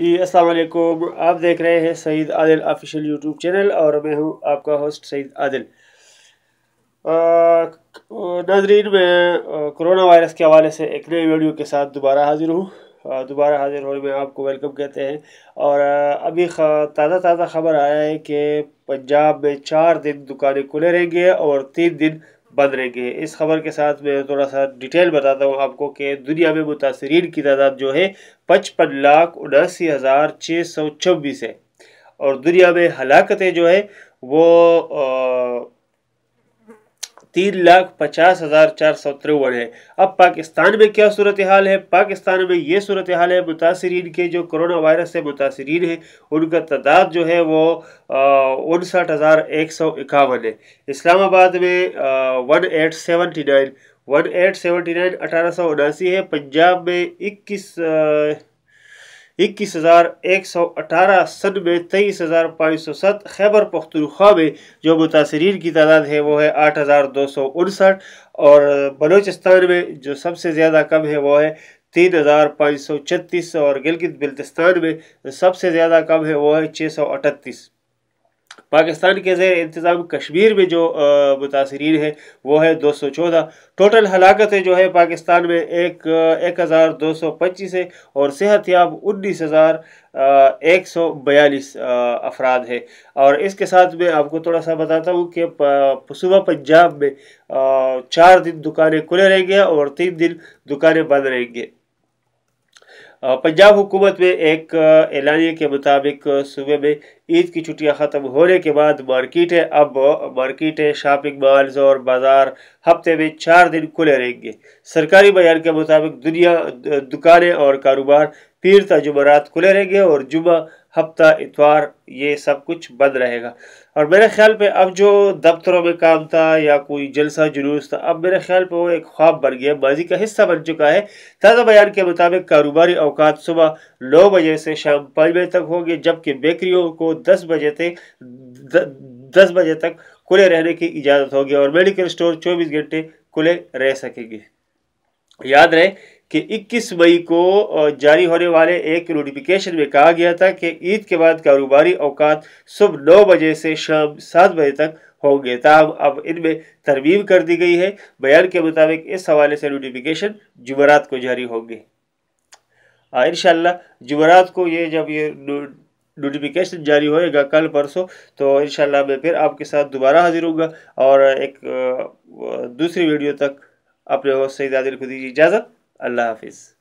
वालेकुम आप देख रहे हैं Saeed Adil official YouTube channel और मैं हूं आपका होस्ट सईद आदिल नाजरीन मैं कोरोना वायरस के हवाले से एक नए वीडियो के साथ दोबारा हाजिर हूं दोबारा हाजिर होने में आपको वेलकम कहते हैं और अभी ताज़ा ताज़ा खबर आया है कि पंजाब में चार दिन दुकानें खुले रहेंगे और तीन दिन बंद रहेंगे इस खबर के साथ मैं थोड़ा सा डिटेल बताता हूँ आपको कि दुनिया में मुतासरीन की तादाद जो है पचपन लाख उनासी हज़ार छः सौ छब्बीस है और दुनिया में हलाकतें जो है वो तीन लाख पचास हज़ार चार सौ तिरवन है अब पाकिस्तान में क्या सूरत हाल है पाकिस्तान में ये सूरत हाल है मुतासरीन के जो कोरोना वायरस से मुतासरीन है उनका तादाद जो है वो उनसठ हज़ार एक सौ इक्यावन है इस्लामाबाद में one eight seventy nine one eight seventy nine अठारह सौ उनासी है पंजाब में इक्कीस इक्कीस हज़ार एक सौ अठारह सदबे में तेईस हज़ार पाँच सौ सत खैबर पख्तनख्वा में जो मुतासरीन की तादाद है वो है आठ हज़ार दो सौ उनसठ और बलोचिस्तान में जो सबसे ज़्यादा कम है वो है तीन हज़ार पाँच सौ छत्तीस और गिलगित बल्तिस्तान में सबसे ज़्यादा कम है वो है छः सौ अठतीस पाकिस्तान के जेर इंतज़ाम कश्मीर में जो मुतासरीन है वो है दो सौ चौदह टोटल हलाकतें जो है पाकिस्तान में एक एक हज़ार दो सौ पच्चीस है और सेहत याब उन्नीस हज़ार एक सौ बयालीस अफराद है और इसके साथ मैं आपको थोड़ा सा बताता हूँ कि सुबह पंजाब में चार दिन दुकानें खुले रहेंगे और तीन दिन दुकानें बंद रहेंगे पंजाब हुकूमत में एक एलानिया के मुताबिक सूबे में ईद की छुट्टियां ख़त्म होने के बाद मार्केटें अब मार्केटें शॉपिंग मॉल्स और बाज़ार हफ्ते में चार दिन खुले रहेंगे सरकारी बयान के मुताबिक दुनिया दुकानें और कारोबार पीर था जुबा रात खुले रहेंगे और जुबा हफ्ता इतवार ये सब कुछ बंद रहेगा और मेरे ख्याल पे अब जो दफ्तरों में काम था या कोई जलसा जुलूस था अब मेरे ख्याल पे वो एक ख्वाब बन गया माजी का हिस्सा बन चुका है ताज़ा बयान के मुताबिक कारोबारी अवकात सुबह नौ बजे से शाम पाँच बजे तक होंगे जबकि बेकरियों को दस बजे तक दस बजे तक खुले रहने की इजाज़त होगी और मेडिकल स्टोर चौबीस घंटे खुले रह सकेंगे याद रहे कि 21 मई को जारी होने वाले एक नोटिफिकेशन में कहा गया था कि ईद के बाद कारोबारी अवकात सुबह नौ बजे से शाम सात बजे तक होंगे ताहम तो अब इनमें तरमीम कर दी गई है बयान के मुताबिक इस हवाले से नोटिफिकेशन जुमरात को जारी होंगे इन जुमेरात को ये जब ये नोटिफिकेशन जारी होएगा कल परसों तो इन मैं फिर आपके साथ दोबारा हाजिर हूँगा और एक दूसरी वीडियो तक अपने होस्ट सईद आदिल इजाज़त Allah Hafiz.